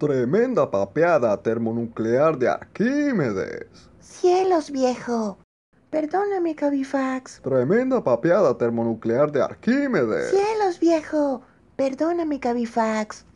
Tremenda papeada termonuclear de Arquímedes. Cielos, viejo. Perdóname, Cabifax. Tremenda papeada termonuclear de Arquímedes. Cielos, viejo. Perdóname, Cabifax.